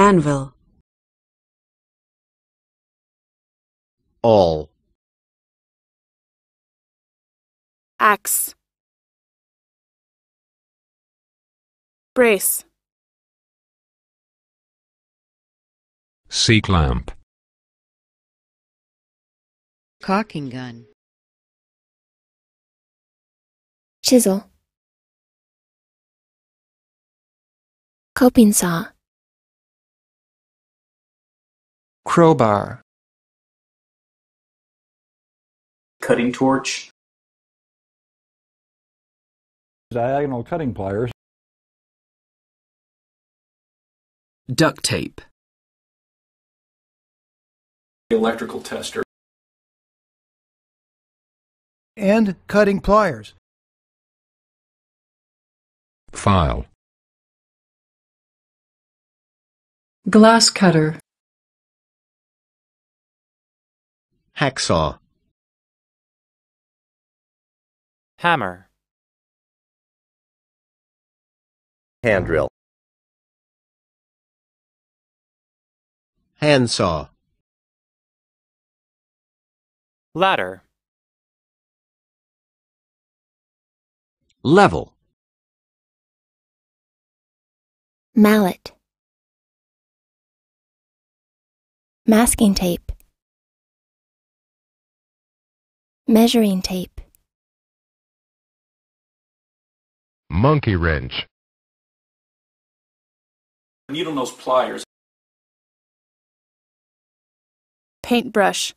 Anvil. All. Axe. Brace. Sea clamp. Cocking gun. Chisel. Coping saw. crowbar cutting torch diagonal cutting pliers duct tape electrical tester and cutting pliers file glass cutter hacksaw hammer hand drill handsaw ladder level mallet masking tape Measuring tape. Monkey wrench. Needle nose pliers. Paintbrush.